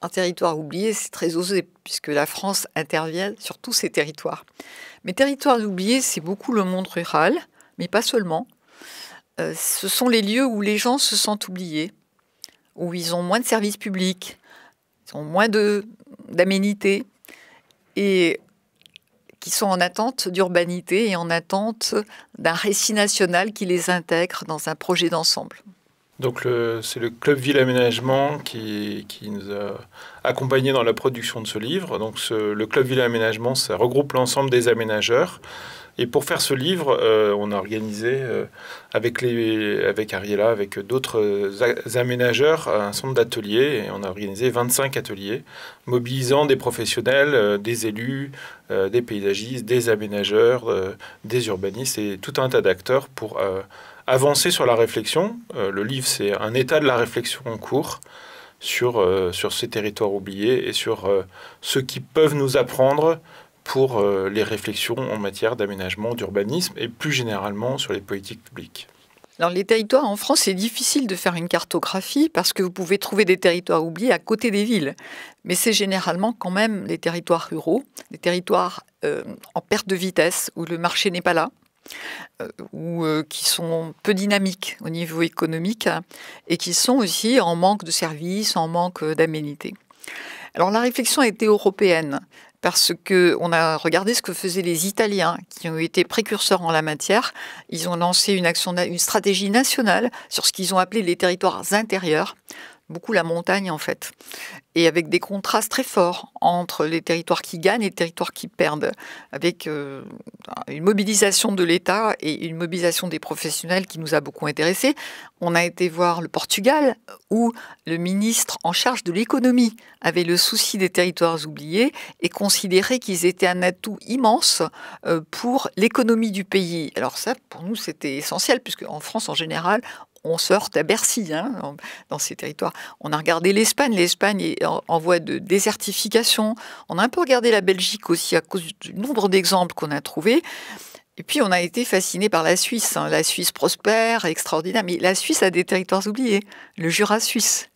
un territoire oublié, c'est très osé, puisque la France intervient sur tous ces territoires. Mais territoires oubliés, c'est beaucoup le monde rural, mais pas seulement. Euh, ce sont les lieux où les gens se sentent oubliés, où ils ont moins de services publics, ont moins d'aménités, et qui sont en attente d'urbanité et en attente d'un récit national qui les intègre dans un projet d'ensemble. Donc c'est le Club Ville Aménagement qui, nous a accompagnés dans la production de ce livre. Donc le Club Ville Aménagement, ça regroupe l'ensemble des aménageurs. Et pour faire ce livre, euh, on a organisé euh, avec, les, avec Ariella, avec d'autres euh, aménageurs, un centre d'ateliers. Et on a organisé 25 ateliers, mobilisant des professionnels, des élus, des paysagistes, des aménageurs, des urbanistes et tout un tas d'acteurs pour avancer sur la réflexion. Euh, le livre, c'est un état de la réflexion en cours sur, euh, sur ces territoires oubliés et sur euh, ce qui peuvent nous apprendre pour les réflexions en matière d'aménagement, d'urbanisme et plus généralement sur les politiques publiques. Alors les territoires en France, c'est difficile de faire une cartographie parce que vous pouvez trouver des territoires oubliés à côté des villes. Mais c'est généralement quand même les territoires ruraux, les territoires en perte de vitesse où le marché n'est pas là, ou euh, qui sont peu dynamiques au niveau économique et qui sont aussi en manque de services, en manque d'aménités. Alors la réflexion a été européenne parce qu'on a regardé ce que faisaient les Italiens qui ont été précurseurs en la matière. Ils ont lancé une action, une stratégie nationale sur ce qu'ils ont appelé les territoires intérieurs, beaucoup la montagne en fait, et avec des contrastes très forts entre les territoires qui gagnent et les territoires qui perdent, avec euh, une mobilisation de l'État et une mobilisation des professionnels qui nous a beaucoup intéressés. On a été voir le Portugal, où le ministre en charge de l'économie avait le souci des territoires oubliés et considérait qu'ils étaient un atout immense euh, pour l'économie du pays. Alors ça, pour nous, c'était essentiel, puisque en France, en général, on sort à Bercy, hein, dans ces territoires. On a regardé l'Espagne. L'Espagne est en, voie de désertification. On a un peu regardé la Belgique aussi à cause du nombre d'exemples qu'on a trouvés. Et puis, on a été fasciné par la Suisse. Hein. La Suisse prospère, extraordinaire. Mais la Suisse a des territoires oubliés. Le Jura suisse.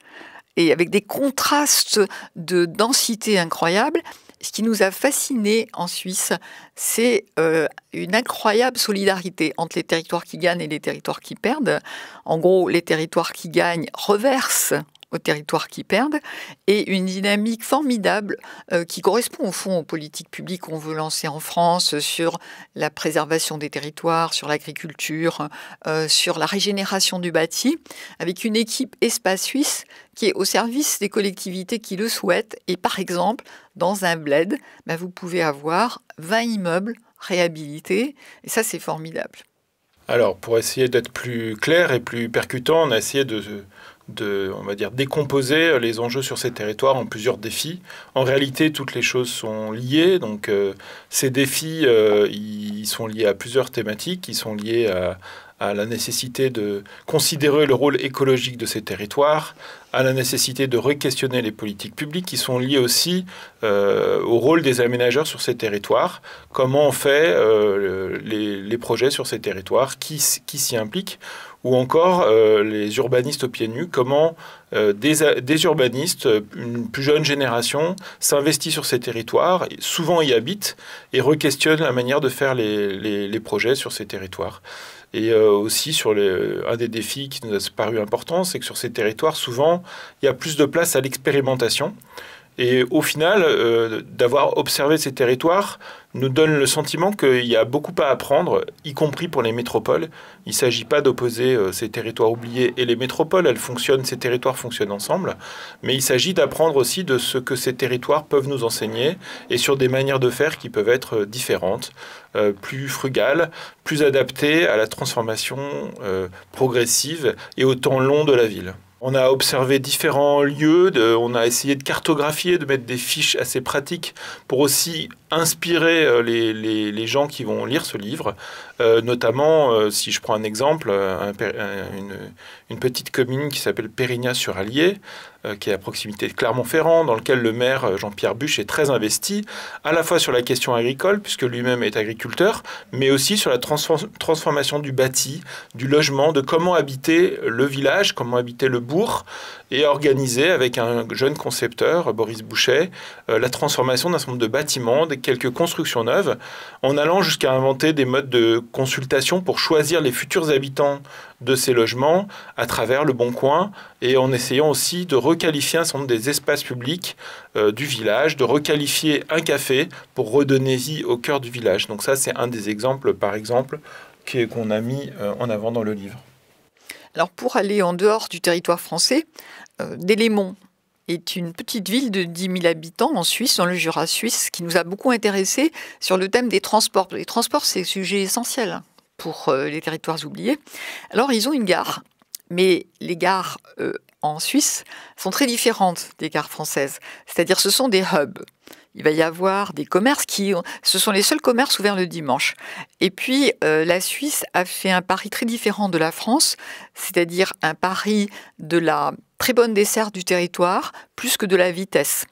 Et avec des contrastes de densité incroyables ce qui nous a fascinés en Suisse, c'est euh, une incroyable solidarité entre les territoires qui gagnent et les territoires qui perdent. En gros, les territoires qui gagnent reversent aux territoires qui perdent, et une dynamique formidable euh, qui correspond au fond aux politiques publiques qu'on veut lancer en France sur la préservation des territoires, sur l'agriculture, euh, sur la régénération du bâti, avec une équipe Espace Suisse qui est au service des collectivités qui le souhaitent. Et par exemple, dans un bled, bah, vous pouvez avoir 20 immeubles réhabilités, et ça c'est formidable. Alors, pour essayer d'être plus clair et plus percutant, on a essayé de, on va dire, décomposer les enjeux sur ces territoires en plusieurs défis. En réalité, toutes les choses sont liées. Donc, euh, ces défis, euh, ils sont liés à plusieurs thématiques. Ils sont liés à, à la nécessité de considérer le rôle écologique de ces territoires, à la nécessité de re-questionner les politiques publiques qui sont liées aussi euh, au rôle des aménageurs sur ces territoires, comment on fait euh, les, projets sur ces territoires, qui, s'y implique, ou encore euh, les urbanistes au pied nu, comment des, urbanistes, une plus jeune génération, s'investit sur ces territoires, souvent y habite, et re la manière de faire les projets sur ces territoires. Et euh, aussi, sur un des défis qui nous a paru important, c'est que sur ces territoires, souvent, il y a plus de place à l'expérimentation et au final, euh, d'avoir observé ces territoires nous donne le sentiment qu'il y a beaucoup à apprendre, y compris pour les métropoles. Il ne s'agit pas d'opposer euh, ces territoires oubliés et les métropoles. Elles fonctionnent, ces territoires fonctionnent ensemble. Mais il s'agit d'apprendre aussi de ce que ces territoires peuvent nous enseigner et sur des manières de faire qui peuvent être euh, différentes, plus frugales, plus adaptées à la transformation progressive et au temps long de la ville. On a observé différents lieux, on a essayé de cartographier, de mettre des fiches assez pratiques pour aussi inspirer euh, les gens qui vont lire ce livre euh, notamment, euh, si je prends un exemple, euh, une, petite commune qui s'appelle Pérignat-sur-Allier, qui est à proximité de Clermont-Ferrand, dans lequel le maire Jean-Pierre Buche est très investi, à la fois sur la question agricole, puisque lui-même est agriculteur, mais aussi sur la transformation du bâti, du logement, de comment habiter le village, comment habiter le bourg, et organiser avec un jeune concepteur, Boris Boucher, la transformation d'un certain nombre de bâtiments, de quelques constructions neuves, en allant jusqu'à inventer des modes de consultation pour choisir les futurs habitants de ces logements à travers le Bon Coin et en essayant aussi de requalifier un certain des espaces publics euh, du village, de requalifier un café pour redonner vie au cœur du village. Donc ça, c'est un des exemples, par exemple, qu'on a mis euh, en avant dans le livre. Alors pour aller en dehors du territoire français, euh, des est une petite ville de 10 000 habitants en Suisse, dans le Jura suisse, qui nous a beaucoup intéressés sur le thème des transports. Les transports, c'est un sujet essentiel pour euh, les territoires oubliés. Alors, ils ont une gare, mais les gares euh, en Suisse sont très différentes des gares françaises. C'est-à-dire, ce sont des hubs. Il va y avoir des commerces qui... Ce sont les seuls commerces ouverts le dimanche. Et puis, euh, la Suisse a fait un pari très différent de la France, c'est-à-dire un pari de la très bonne desserte du territoire, plus que de la vitesse.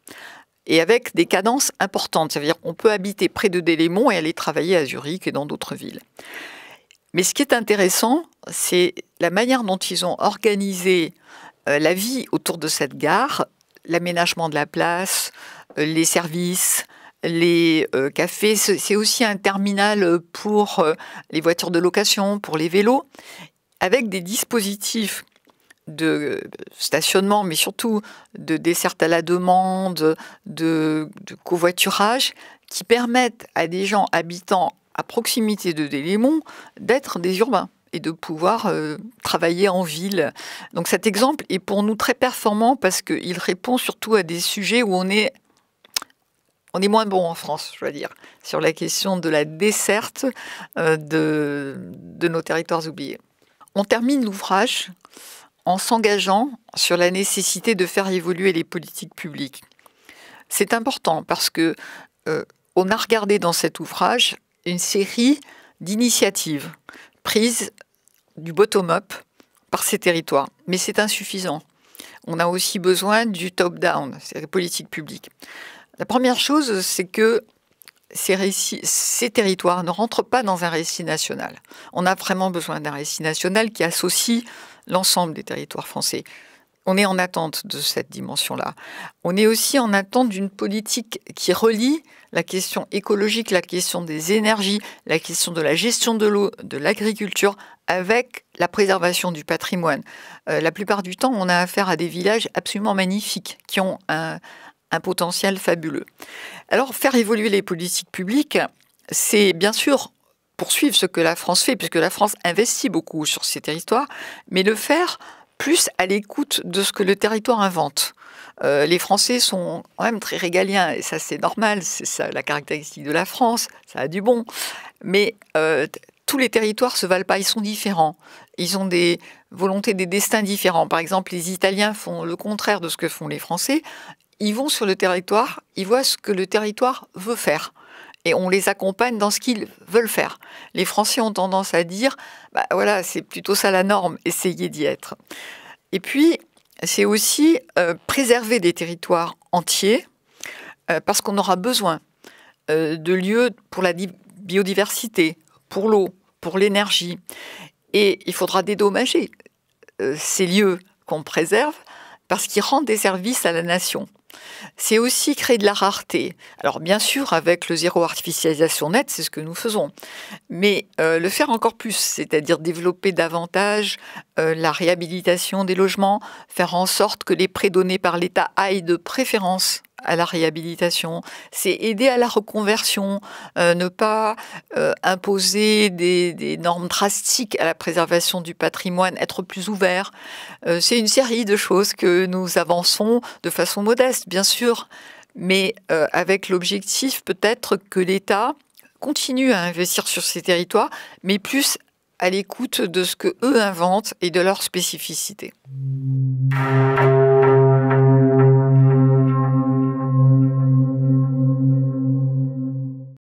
Et avec des cadences importantes, c'est-à-dire qu'on peut habiter près de Délémont et aller travailler à Zurich et dans d'autres villes. Mais ce qui est intéressant, c'est la manière dont ils ont organisé euh, la vie autour de cette gare, l'aménagement de la place, euh, les services, les euh, cafés. C'est aussi un terminal pour les voitures de location, pour les vélos, avec des dispositifs de euh, stationnement, mais surtout de desserte à la demande, de, covoiturage, qui permettent à des gens habitant à proximité de Délémont d'être des urbains et de pouvoir euh, travailler en ville. Donc cet exemple est pour nous très performant parce qu'il répond surtout à des sujets où on est, on est moins bon en France, je dois dire, sur la question de la desserte euh, de, de, nos territoires oubliés. On termine l'ouvrage en s'engageant sur la nécessité de faire évoluer les politiques publiques. C'est important parce que euh, on a regardé dans cet ouvrage une série d'initiatives prises du bottom-up par ces territoires, mais c'est insuffisant. On a aussi besoin du top-down, c'est-à-dire publiques. La première chose, c'est que ces, ces, territoires ne rentrent pas dans un récit national. On a vraiment besoin d'un récit national qui associe l'ensemble des territoires français. On est en attente de cette dimension-là. On est aussi en attente d'une politique qui relie la question écologique, la question des énergies, la question de la gestion de l'eau, de l'agriculture, avec la préservation du patrimoine. Euh, la plupart du temps, on a affaire à des villages absolument magnifiques qui ont un potentiel fabuleux. Alors, faire évoluer les politiques publiques, c'est bien sûr poursuivre ce que la France fait, puisque la France investit beaucoup sur ces territoires, mais le faire plus à l'écoute de ce que le territoire invente. Euh, les Français sont quand même très régaliens, et ça c'est normal, c'est la caractéristique de la France, ça a du bon. Mais euh, tous les territoires se valent pas, ils sont différents. Ils ont des volontés, des destins différents. Par exemple, les Italiens font le contraire de ce que font les Français. Ils vont sur le territoire, ils voient ce que le territoire veut faire et on les accompagne dans ce qu'ils veulent faire. Les Français ont tendance à dire, bah voilà, c'est plutôt ça la norme, essayez d'y être. Et puis, c'est aussi euh, préserver des territoires entiers, euh, parce qu'on aura besoin euh, de lieux pour la biodiversité, pour l'eau, pour l'énergie. Et il faudra dédommager ces lieux qu'on préserve parce qu'ils rendent des services à la nation. C'est aussi créer de la rareté. Alors bien sûr, avec le zéro artificialisation net, c'est ce que nous faisons. Mais euh, le faire encore plus, c'est-à-dire développer davantage euh, la réhabilitation des logements, faire en sorte que les prêts donnés par l'État aillent de préférence à la réhabilitation, c'est aider à la reconversion, euh, ne pas euh, imposer des, normes drastiques à la préservation du patrimoine, être plus ouvert. Euh, c'est une série de choses que nous avançons de façon modeste, bien sûr, mais avec l'objectif peut-être que l'État continue à investir sur ces territoires, mais plus à l'écoute de ce que eux inventent et de leurs spécificités.